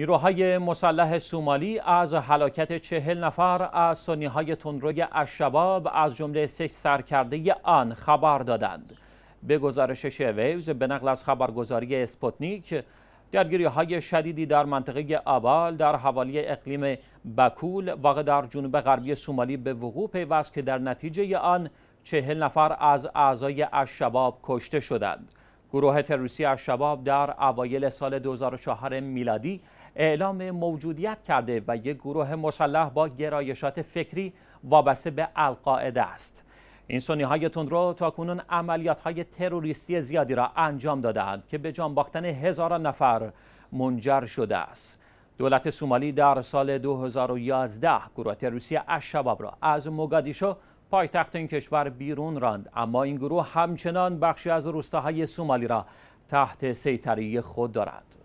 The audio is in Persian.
نیروهای مسلح سومالی از حلاکت چهل نفر از سنیهای تندروی اشباب از جمله سه سرکرده آن خبر دادند به گزارش شویوز به نقل از خبرگزاری اسپوتنیک درگیری های شدیدی در منطقه آبال در حوالی اقلیم بکول واقع در جنوب غربی سومالی به وقوع پیوست که در نتیجه آن چهل نفر از اعضای اشباب کشته شدند گروه تروریستی از در اوایل سال 2004 میلادی اعلام موجودیت کرده و یک گروه مسلح با گرایشات فکری وابسته به القاعده است این سنی های تندرو تا کنون عملیات های تروریستی زیادی را انجام دادند که به جان باختن هزاران نفر منجر شده است دولت سومالی در سال 2011 گروه تروریستی الشباب را از موگادیشو پایتخت این کشور بیرون راند اما این گروه همچنان بخشی از روستاهای سومالی را تحت سیطره خود دارد